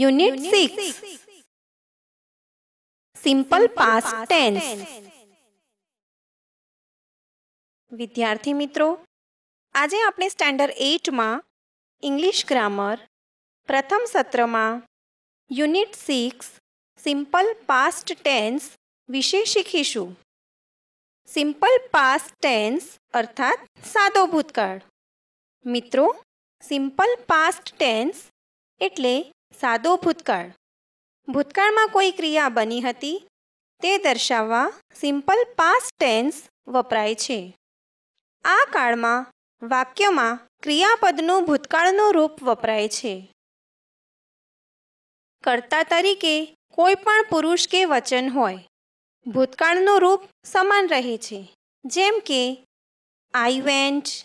unit six simple past tense વિદ્યાર્થી મિત્રો આજે આપણે સ્ટેન્ડર્ડ એઇટમાં ઇંગ્લિશ ગ્રામર પ્રથમ સત્રમાં unit six simple past tense વિશે શીખીશું સિમ્પલ પાસ્ટ ટેન્સ અર્થાત સાદો ભૂતકાળ મિત્રો સિમ્પલ પાસ્ટ ટેન્સ એટલે સાદો ભૂતકાળ ભૂતકાળમાં કોઈ ક્રિયા બની હતી તે દર્શાવવા સિમ્પલ પાસ્ટ ટેન્સ વપરાય છે આ કાળમાં વાક્યમાં ક્રિયાપદનું ભૂતકાળનું રૂપ વપરાય છે કર્તા તરીકે કોઈ પણ પુરુષ કે વચન હોય ભૂતકાળનું રૂપ સમાન રહે છે જેમ કે I went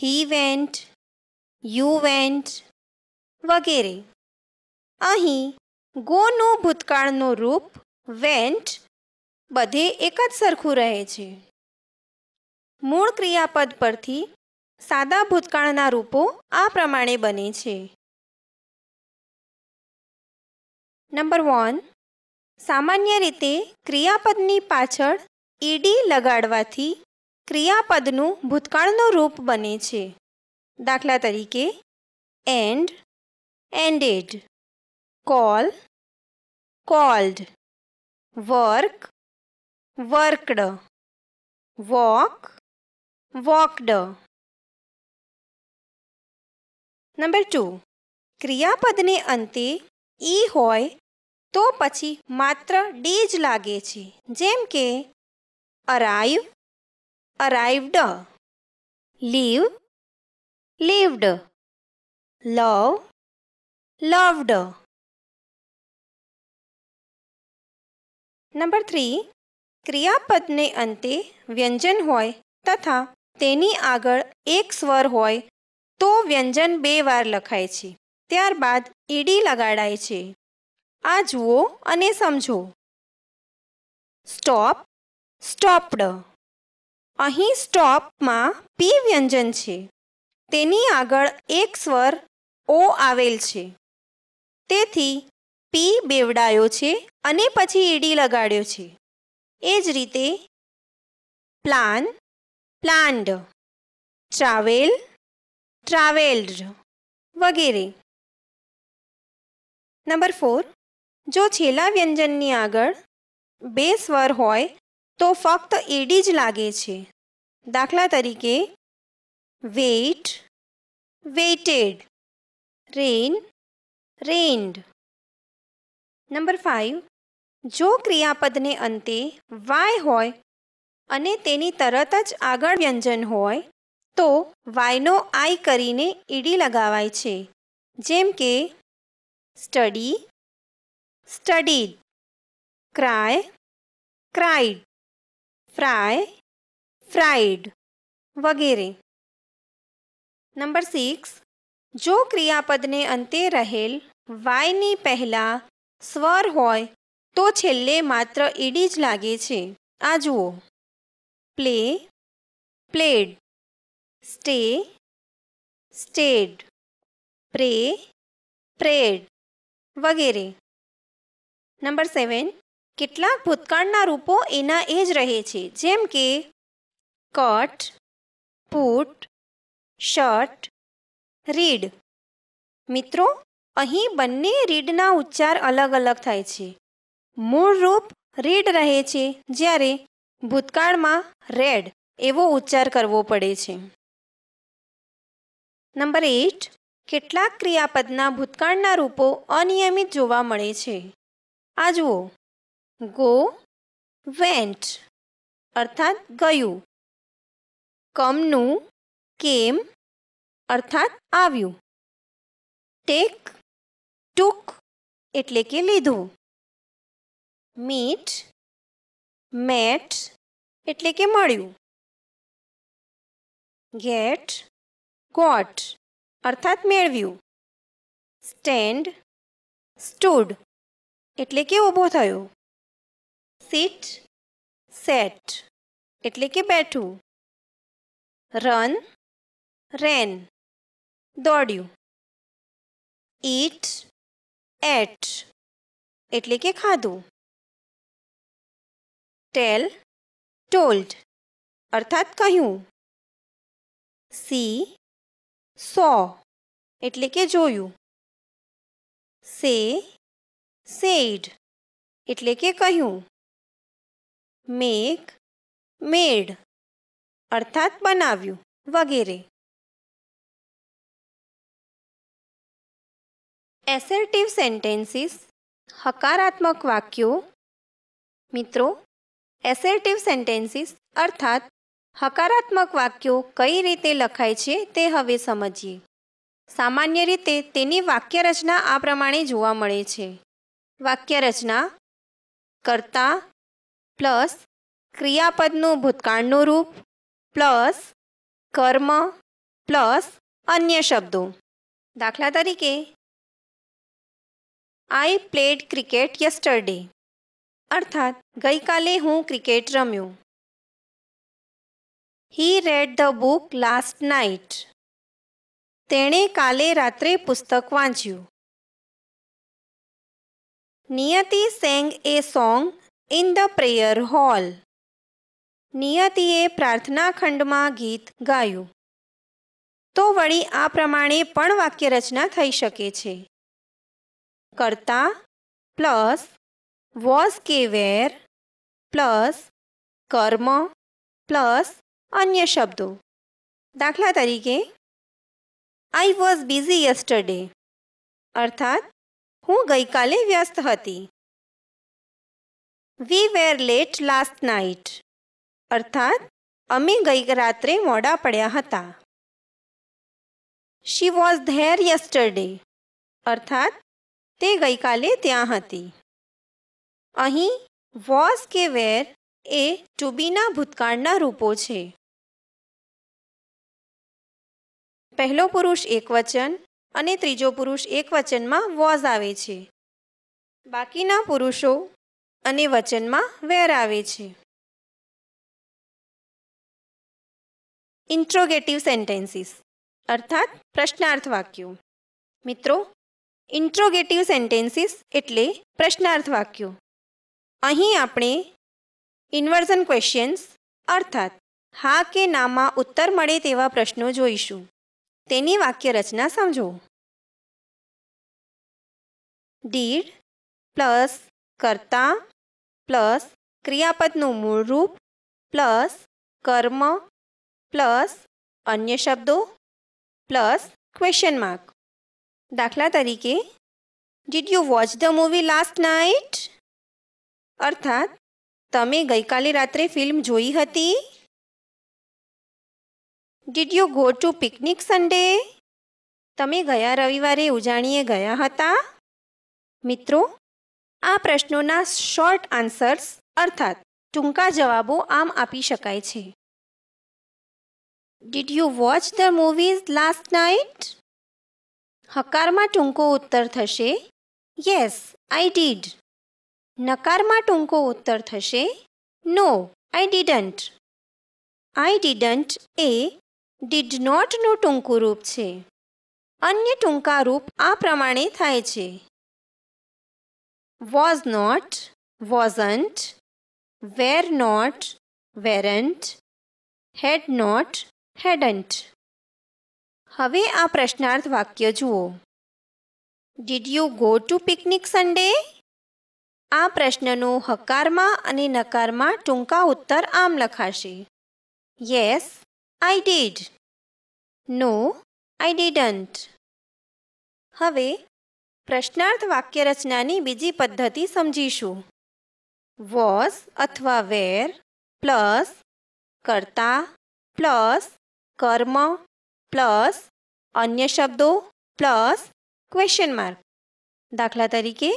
he went you went વગેરે અહીં ગોનું ભૂતકાળનું રૂપ વેન્ટ બધે એક જ સરખું રહે છે મૂળ ક્રિયાપદ પરથી સાદા ભૂતકાળના રૂપો આ પ્રમાણે બને છે નંબર વન સામાન્ય રીતે ક્રિયાપદની પાછળ ઈડી લગાડવાથી ક્રિયાપદનું ભૂતકાળનું રૂપ બને છે દાખલા તરીકે end ended call called work worked walk walked number two ક્રિયાપદને અંતે ઈ હોય તો પછી માત્ર ડી જ લાગે છે જેમ કે arrive arrived live lived love loved number three ક્રિયાપદને અંતે વ્યંજન હોય તથા તેની આગળ એક સ્વર હોય તો વ્યંજન બે વાર લખાય છે ત્યારબાદ ઈડી લગાડાય છે આ જુઓ અને સમજો સ્ટોપ સ્ટોપડ અહીં સ્ટોપમાં પી વ્યંજન છે તેની આગળ એક સ્વર ઓ આવેલ છે તેથી પી બેવડાયો છે અને પછી ઈડી લગાડ્યો છે એ જ રીતે પ્લાન પ્લાન્ડ ટ્રાવેલ ટ્રાવેલ્ડ વગેરે નંબર ફોર જો છેલ્લા વ્યંજનની આગળ બે સ્વર હોય તો ફક્ત એડી જ લાગે છે દાખલા તરીકે wait waited rain rained number five જો ક્રિયાપદને અંતે વાય હોય અને તેની તરત જ આગળ વ્યંજન હોય તો વાયનો આઈ કરીને ઈડી લગાવાય છે જેમ કે study studied cry cried fry fried વગેરે નંબર સિક્સ જો ક્રિયાપદને અંતે રહેલ વાયની પહેલાં સ્વર હોય તો છેલ્લે માત્ર ઈડી જ લાગે છે આ જુઓ play played stay stayed pray prayed વગેરે નંબર સેવન કેટલાક ભૂતકાળના રૂપો એના એ જ રહે છે જેમ કે કટ પુટ શર્ટ રીડ મિત્રો અહીં બંને રીડના ઉચ્ચાર અલગ અલગ થાય છે મૂળ રૂપ રીડ રહે છે જ્યારે ભૂતકાળમાં રેડ એવો ઉચ્ચાર કરવો પડે છે નંબર એટ કેટલાક ક્રિયાપદના ભૂતકાળના રૂપો અનિયમિત જોવા મળે છે આ જુઓ ગો વેન્ટ અર્થાત ગયું કમનું કેમ અર્થાત આવ્યું ટેક टूक एट्ले कि लीधु मीट मेट एट्ले कि मू गेट गॉट अर्थात मेव्यू स्टेड स्टूड एट्ले कि ऊो थीट सेट एट्ले कि बैठू रन रेन दौड़ू ईट एट એટલે કે ખાધું ટેલ ટોલ્ડ અર્થાત કહું સી સો એટલે કે જોયું સે સેડ એટલે કે કહું મેક મેડ અર્થાત બનાવ્યું વગેરે એસર્ટિવ સેન્ટેન્સીસ હકારાત્મક વાક્યો મિત્રો એસર્ટિવ સેન્ટેન્સીસ અર્થાત હકારાત્મક વાક્યો કઈ રીતે લખાય છે તે હવે સમજીએ સામાન્ય રીતે તેની વાક્યરચના આ પ્રમાણે જોવા મળે છે વાક્યરચના કર્તા પ્લસ ક્રિયાપદનું ભૂતકાળનું રૂપ પ્લસ કર્મ પ્લસ અન્ય શબ્દો દાખલા તરીકે આઈ પ્લેડ ક્રિકેટ યસ્ટરડે અર્થાત ગઈકાલે હું ક્રિકેટ રમ્યું he read the book last night તેણે કાલે રાત્રે પુસ્તક વાંચ્યું Niyati sang a song in the prayer hall નિયતિએ પ્રાર્થના ખંડમાં ગીત ગાયું તો વળી આ પ્રમાણે પણ વાક્યરચના થઈ શકે છે करता प्लस वॉज के वेर प्लस कर्म प्लस अन्य शब्दों दाखला तरीके आई वॉज बीजी यस्टरडे अर्थात हूँ गई काले व्यस्त थी we were late last night अर्थात अमे गई रात्र मोड़ा पड़ा था शी वॉज धेर यस्टरडे अर्थात તે ગઈકાલે ત્યાં હતી અહીં વોઝ કે વેર એ ટુબીના ભૂતકાળના રૂપો છે પહેલો પુરુષ એકવચન અને ત્રીજો પુરુષ એકવચનમાં વોઝ આવે છે બાકીના પુરુષો અને વચનમાં વેર આવે છે ઇન્ટ્રોગેટિવ સેન્ટેન્સીસ અર્થાત પ્રશ્નાર્થ વાક્યો મિત્રો इंटरोगेटिव सेंटेंसेस એટલે પ્રશ્નાર્થ વાક્યો અહીં આપણે ઇન્વર્ઝન ક્વેશ્ચન્સ अर्थात હા કે ના માં ઉત્તર મળે તેવા પ્રશ્નો જોઈશું તેની વાક્ય રચના સમજો ડીર પ્લસ કર્તા પ્લસ ક્રિયાપદનું મૂળ રૂપ પ્લસ કર્મ પ્લસ અન્ય શબ્દો પ્લસ ક્વેશ્ચન માર્ક દાખલા તરીકે did you watch the movie last night અર્થાત તમે ગઈકાલે રાત્રે ફિલ્મ જોઈ હતી did you go to picnic Sunday તમે ગયા રવિવારે ઉજાણીએ ગયા હતા મિત્રો આ પ્રશ્નોના શોર્ટ આન્સર્સ અર્થાત ટૂંકા જવાબો આમ આપી શકાય છે did you watch the movies last night હકારમાં ટૂંકો ઉત્તર થશે યસ આઈ ડીડ નકારમાં ટૂંકો ઉત્તર થશે no I didn't I didn't એ ડીડ નોટનું ટૂંકું રૂપ છે અન્ય ટૂંકા રૂપ આ પ્રમાણે થાય છે was not wasn't were not weren't had not hadn't હવે આ પ્રશ્નાર્થ વાક્ય જુઓ did you go to picnic Sunday આ પ્રશ્નનો હકારમાં અને નકારમાં ટૂંકા ઉત્તર આમ લખાશે yes I did no I didn't હવે પ્રશ્નાર્થ વાક્ય રચનાની બીજી પદ્ધતિ સમજીશું વોઝ અથવા વેર પ્લસ કરતા પ્લસ કર્મ પ્લસ અન્ય શબ્દો પ્લસ ક્વેશ્ચન માર્ક દાખલા તરીકે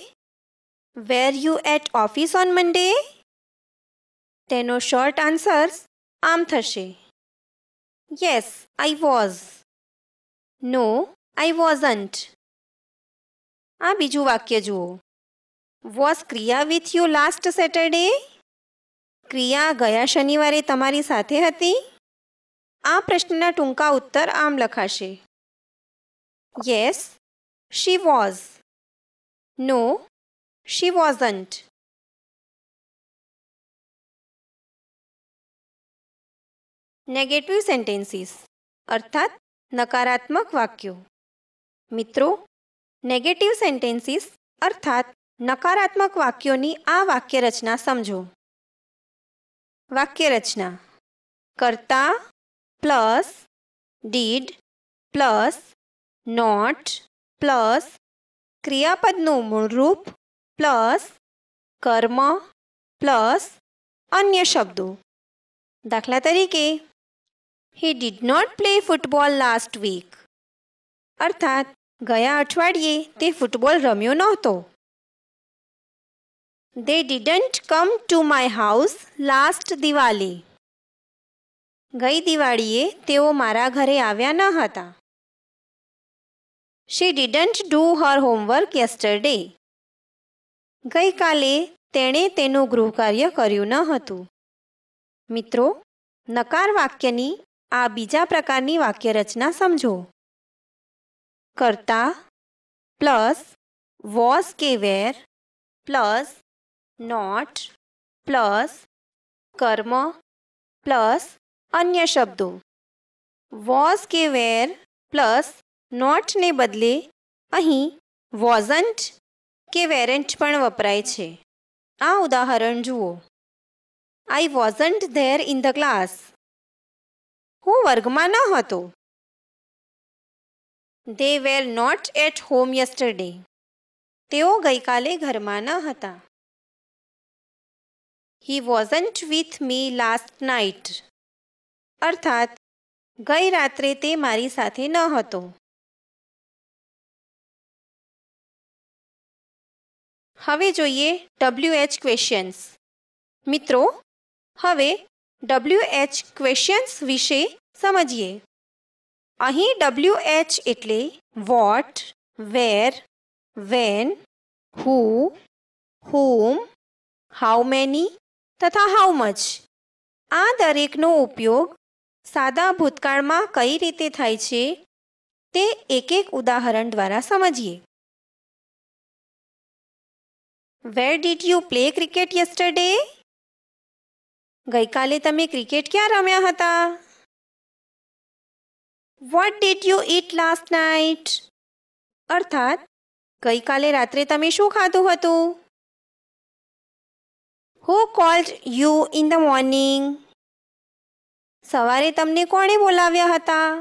were you at office on Monday તેનો શોર્ટ આન્સર્સ આમ થશે yes I was no I wasn't આ બીજું વાક્ય જુઓ વોઝ ક્રિયા વિથ યુ લાસ્ટ સેટરડે ક્રિયા ગયા શનિવારે તમારી સાથે હતી આ પ્રશ્નના ટૂંકા ઉત્તર આમ લખાશે yes she was no she wasn't negative sentences અર્થાત નકારાત્મક વાક્યો મિત્રો નેગેટિવ સેન્ટેન્સીસ અર્થાત નકારાત્મક વાક્યોની આ વાક્યરચના સમજો વાક્યરચના કરતા plus did plus not plus ક્રિયાપદનું મૂળરૂપ પ્લસ કર્મ પ્લસ અન્ય શબ્દો દાખલા તરીકે he did not play football last week અર્થાત ગયા અઠવાડિયે તે ફૂટબોલ રમ્યો નહોતો they didn't come to my house last Diwali ગઈ દિવાળીએ તેઓ મારા ઘરે આવ્યા ન હતા she didn't do her homework yesterday ગઈકાલે તેણે તેનું ગૃહકાર્ય કર્યું ન હતું મિત્રો નકાર વાક્યની આ બીજા પ્રકારની વાક્યરચના સમજો કરતા પ્લસ વોઝ કે વેર પ્લસ નોટ પ્લસ કર્મ પ્લસ અન્ય શબ્દો વોઝ કે વેર પ્લસ નોટને બદલે અહીં વોઝન્ટ કે વેરેન્ટ પણ વપરાય છે આ ઉદાહરણ જુઓ I wasn't there in the class હું વર્ગમાં ન હતો they were not at home yesterday તેઓ ગઈકાલે ઘરમાં ન હતા he wasn't with me last night અર્થાત ગઈ રાત્રે તે મારી સાથે ન હતો હવે જોઈએ ડબલ્યુ એચ ક્વેશ્ચન્સ મિત્રો હવે ડબલ્યુ એચ ક્વેશ્ચન્સ વિશે સમજીએ અહીં ડબલ્યુ એચ એટલે what where when who whom how many તથા હાઉ મચ આ દરેકનો ઉપયોગ સાદા ભૂતકાળમાં કઈ રીતે થાય છે તે એક એક ઉદાહરણ દ્વારા સમજીએ where did you play cricket yesterday ગઈકાલે તમે ક્રિકેટ ક્યાં રમ્યા હતા what did you eat last night અર્થાત ગઈકાલે રાત્રે તમે શું ખાધું હતું who called you in the morning સવારે તમને કોણે બોલાવ્યા હતા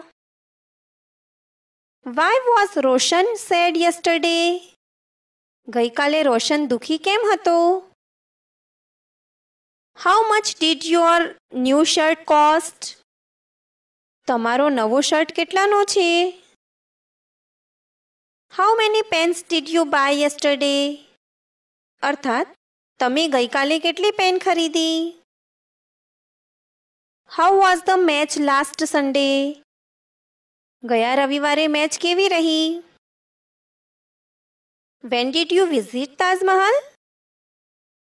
why was Roshan sad yesterday ગઈકાલે રોશન દુઃખી કેમ હતો how much did your new shirt cost તમારો નવો શર્ટ કેટલાનો છે how many pens did you buy yesterday અર્થાત તમે ગઈકાલે કેટલી પેન ખરીદી how was the match last Sunday ગયા રવિવારે મેચ કેવી રહી when did you visit Taj Mahal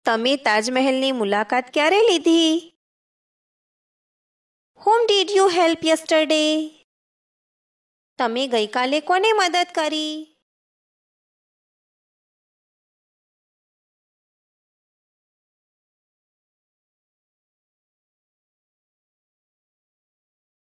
તમે તાજમહેલની મુલાકાત ક્યારે લીધી whom did you help yesterday તમે ગઈકાલે કોને મદદ કરી